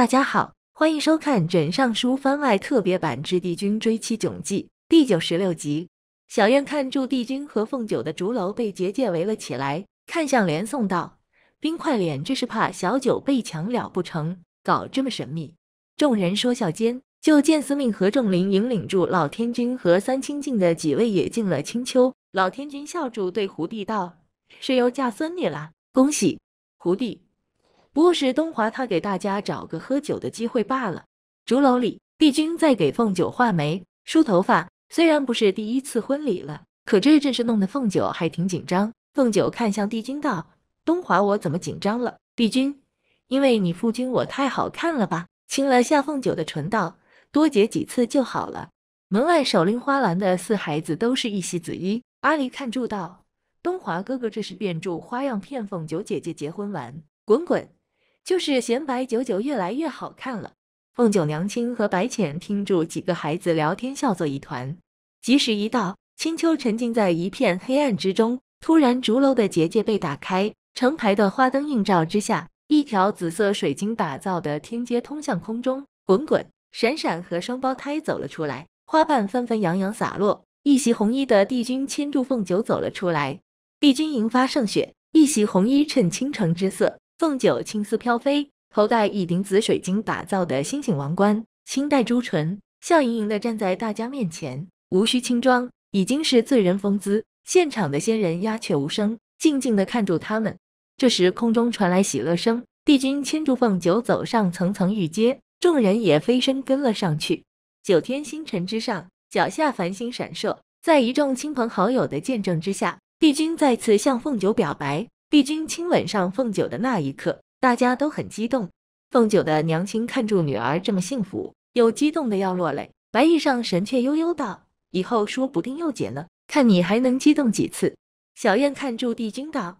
大家好，欢迎收看《枕上书》番外特别版之帝君追妻囧记第九十六集。小院看住帝君和凤九的竹楼被结界围了起来，看向连宋道：“冰块脸，这是怕小九被抢了不成？搞这么神秘。”众人说笑间，就见司命和仲林引领住老天君和三清境的几位也进了青丘。老天君笑住对胡帝道：“是又嫁孙女了？恭喜胡帝。”不过是东华他给大家找个喝酒的机会罢了。竹楼里，帝君在给凤九画眉、梳头发。虽然不是第一次婚礼了，可这阵势弄得凤九还挺紧张。凤九看向帝君道：“东华，我怎么紧张了？”帝君：“因为你夫君我太好看了吧？”亲了下凤九的唇道：“多结几次就好了。”门外手拎花篮的四孩子都是一袭紫衣。阿离看住道：“东华哥哥，这是变着花样骗凤九姐姐结婚玩？”滚滚。就是嫌白九九越来越好看了。凤九娘亲和白浅听住几个孩子聊天，笑作一团。吉时一到，青丘沉浸在一片黑暗之中。突然，竹楼的结界被打开，成排的花灯映照之下，一条紫色水晶打造的天阶通向空中。滚滚、闪闪和双胞胎走了出来，花瓣纷纷扬扬洒落。一袭红衣的帝君牵住凤九走了出来。帝君银发胜雪，一袭红衣衬倾城之色。凤九青丝飘飞，头戴一顶紫水晶打造的星星王冠，清代朱唇，笑盈盈地站在大家面前，无需轻装，已经是醉人风姿。现场的仙人鸦雀无声，静静地看着他们。这时，空中传来喜乐声，帝君牵住凤九走上层层玉阶，众人也飞身跟了上去。九天星辰之上，脚下繁星闪烁，在一众亲朋好友的见证之下，帝君再次向凤九表白。帝君亲吻上凤九的那一刻，大家都很激动。凤九的娘亲看住女儿这么幸福，又激动的要落泪。白玉上神却悠悠道：“以后说不定又结了，看你还能激动几次。”小燕看住帝君道：“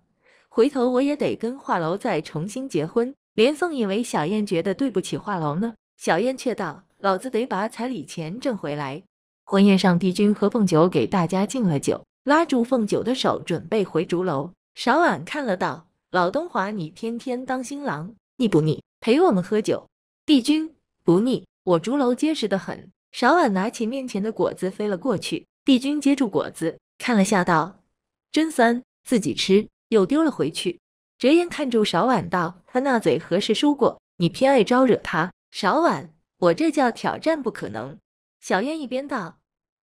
回头我也得跟画楼再重新结婚。”连宋以为小燕觉得对不起画楼呢，小燕却道：“老子得把彩礼钱挣回来。”婚宴上，帝君和凤九给大家敬了酒，拉住凤九的手，准备回竹楼。少婉看了道：“老东华，你天天当新郎腻不腻？陪我们喝酒。”帝君不腻，我竹楼结实的很。少婉拿起面前的果子飞了过去，帝君接住果子看了笑道：“真酸，自己吃。”又丢了回去。折烟看住少婉道：“他那嘴何时输过？你偏爱招惹他。”少婉，我这叫挑战不可能。小燕一边道：“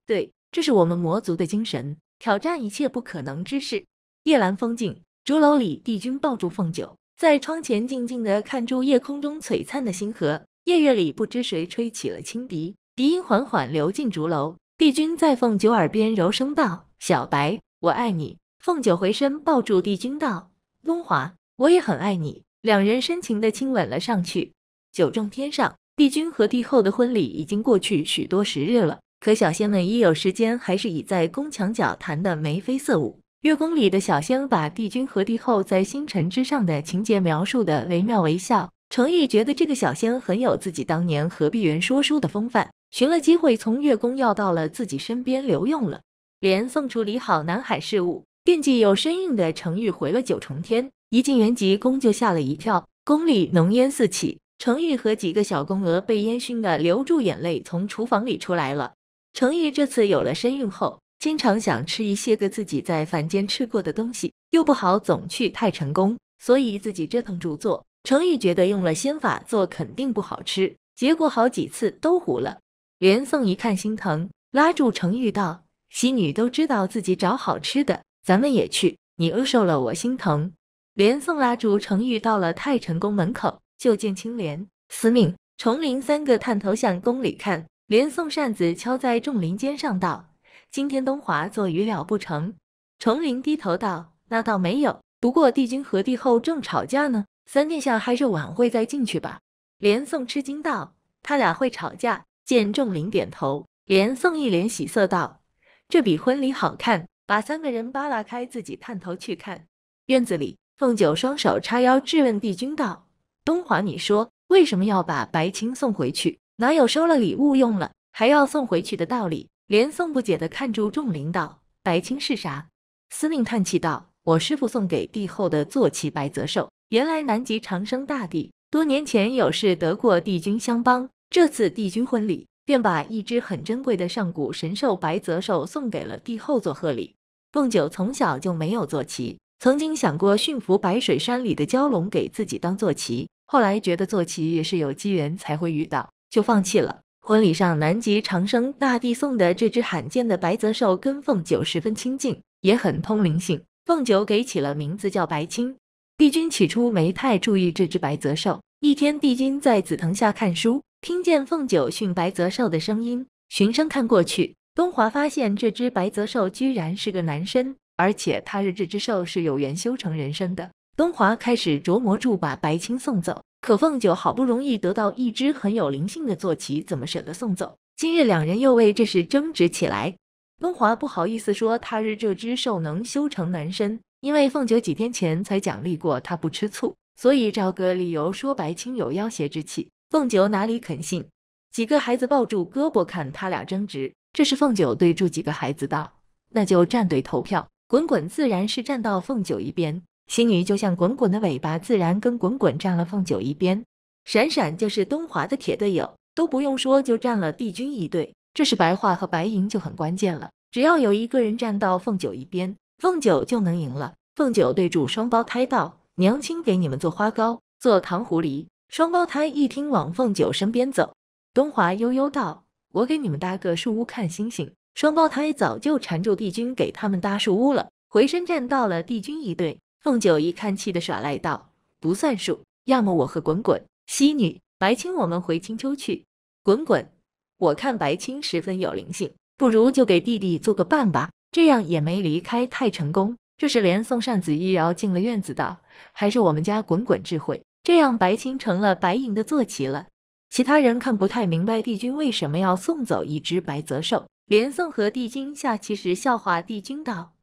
对，这是我们魔族的精神，挑战一切不可能之事。”夜阑风静，竹楼里，帝君抱住凤九，在窗前静静的看住夜空中璀璨的星河。夜月里，不知谁吹起了轻笛，笛音缓缓流进竹楼。帝君在凤九耳边柔声道：“小白，我爱你。”凤九回身抱住帝君道：“东华，我也很爱你。”两人深情的亲吻了上去。九重天上，帝君和帝后的婚礼已经过去许多时日了，可小仙们一有时间，还是倚在宫墙角弹得眉飞色舞。月宫里的小仙把帝君和帝后在星辰之上的情节描述的惟妙惟肖，程玉觉得这个小仙很有自己当年何必云说书的风范，寻了机会从月宫要到了自己身边留用了。连送处理好南海事务，惦记有身孕的程昱回了九重天，一进元吉宫就吓了一跳，宫里浓烟四起，程昱和几个小宫娥被烟熏的流住眼泪，从厨房里出来了。程昱这次有了身孕后。经常想吃一些个自己在凡间吃过的东西，又不好总去太晨宫，所以自己折腾着做。程玉觉得用了仙法做肯定不好吃，结果好几次都糊了。连宋一看心疼，拉住程玉道：“喜女都知道自己找好吃的，咱们也去。你饿瘦了，我心疼。”连宋拉住程玉到了太晨宫门口，就见青莲、司命、重林三个探头向宫里看。连宋扇子敲在重林肩上道。今天东华做鱼了不成？重陵低头道：“那倒没有，不过帝君和帝后正吵架呢。”三殿下还是晚会再进去吧。连宋吃惊道：“他俩会吵架？”见重陵点头，连宋一脸喜色道：“这比婚礼好看。”把三个人扒拉开，自己探头去看院子里。凤九双手叉腰质问帝君道：“东华，你说为什么要把白青送回去？哪有收了礼物用了还要送回去的道理？”连宋不解的看住众领导，白青是啥？司令叹气道：“我师傅送给帝后的坐骑白泽兽。原来南极长生大帝多年前有事得过帝君相帮，这次帝君婚礼便把一只很珍贵的上古神兽白泽兽送给了帝后做贺礼。”凤九从小就没有坐骑，曾经想过驯服白水山里的蛟龙给自己当坐骑，后来觉得坐骑也是有机缘才会遇到，就放弃了。婚礼上，南极长生大帝送的这只罕见的白泽兽跟凤九十分亲近，也很通灵性。凤九给起了名字叫白青。帝君起初没太注意这只白泽兽。一天，帝君在紫藤下看书，听见凤九训白泽兽的声音，循声看过去，东华发现这只白泽兽居然是个男生，而且他日这只兽是有缘修成人生的。东华开始琢磨住把白青送走。可凤九好不容易得到一只很有灵性的坐骑，怎么舍得送走？今日两人又为这事争执起来。东华不好意思说，他日这只兽能修成男身，因为凤九几天前才奖励过他，不吃醋，所以找个理由说白青有妖邪之气。凤九哪里肯信？几个孩子抱住胳膊看他俩争执，这时凤九对住几个孩子道：“那就站队投票。”滚滚自然是站到凤九一边。星女就像滚滚的尾巴，自然跟滚滚站了凤九一边。闪闪就是东华的铁队友，都不用说就站了帝君一队。这是白桦和白银就很关键了，只要有一个人站到凤九一边，凤九就能赢了。凤九对住双胞胎道：“娘亲给你们做花糕，做糖葫芦。”双胞胎一听往凤九身边走。东华悠悠道：“我给你们搭个树屋看星星。”双胞胎早就缠住帝君给他们搭树屋了，回身站到了帝君一队。凤九一看，气得耍赖道：“不算数，要么我和滚滚、西女、白青，我们回青丘去。”滚滚，我看白青十分有灵性，不如就给弟弟做个伴吧，这样也没离开太成功。这时，连宋善子一摇，进了院子道：“还是我们家滚滚智慧，这样白青成了白银的坐骑了。”其他人看不太明白帝君为什么要送走一只白泽兽。连宋和帝君下棋时，笑话帝君道：“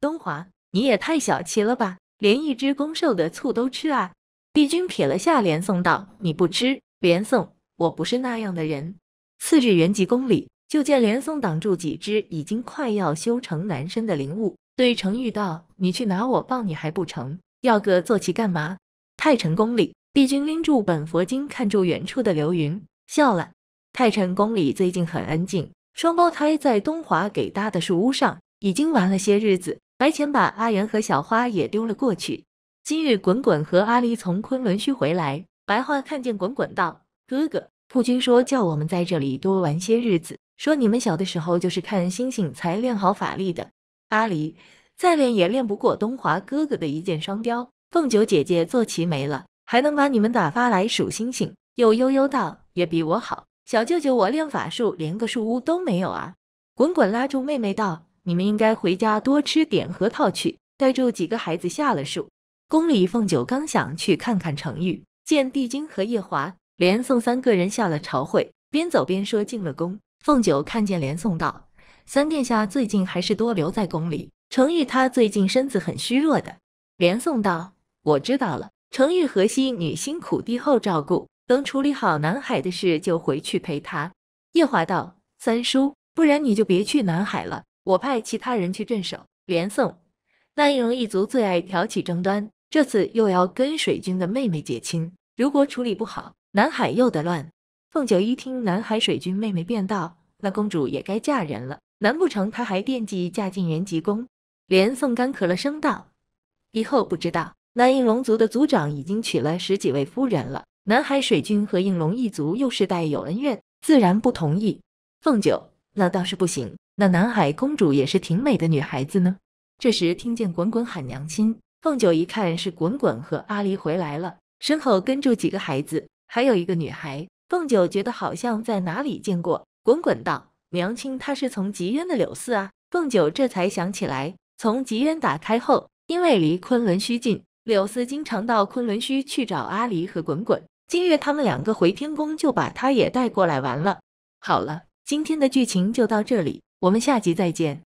东华，你也太小气了吧！”连一只公兽的醋都吃啊！帝君撇了下连宋道：“你不吃，连宋，我不是那样的人。”次日，元吉宫里就见连宋挡住几只已经快要修成男身的灵物，对程昱道：“你去拿我抱你还不成？要个坐骑干嘛？”太晨宫里，帝君拎住本佛经，看住远处的流云，笑了。太晨宫里最近很安静，双胞胎在东华给搭的树屋上已经玩了些日子。白浅把阿元和小花也丢了过去。今日滚滚和阿离从昆仑虚回来，白花看见滚滚道：“哥哥，父君说叫我们在这里多玩些日子，说你们小的时候就是看星星才练好法力的。”阿离再练也练不过东华哥哥的一箭双雕。凤九姐姐坐骑没了，还能把你们打发来数星星？又悠悠道：“也比我好，小舅舅，我练法术连个树屋都没有啊。”滚滚拉住妹妹道。你们应该回家多吃点核桃去。带住几个孩子下了树。宫里凤九刚想去看看程昱，见帝君和夜华，连宋三个人下了朝会，边走边说进了宫。凤九看见连宋道：“三殿下最近还是多留在宫里。程昱他最近身子很虚弱的。”连宋道：“我知道了。程昱和西女辛苦帝后照顾，等处理好南海的事就回去陪他。”夜华道：“三叔，不然你就别去南海了。”我派其他人去镇守连宋。那应龙一族最爱挑起争端，这次又要跟水军的妹妹结亲，如果处理不好，南海又得乱。凤九一听南海水军妹妹便道：“那公主也该嫁人了，难不成她还惦记嫁进人吉宫？”连宋干咳了声道：“以后不知道。南应龙族的族长已经娶了十几位夫人了，南海水军和应龙一族又世代有恩怨，自然不同意。”凤九，那倒是不行。那南海公主也是挺美的女孩子呢。这时听见滚滚喊娘亲，凤九一看是滚滚和阿离回来了，身后跟住几个孩子，还有一个女孩。凤九觉得好像在哪里见过。滚滚道：“娘亲，她是从极渊的柳四啊。”凤九这才想起来，从极渊打开后，因为离昆仑虚近，柳四经常到昆仑虚去找阿离和滚滚。今月他们两个回天宫就把她也带过来玩了。好了，今天的剧情就到这里。我们下集再见。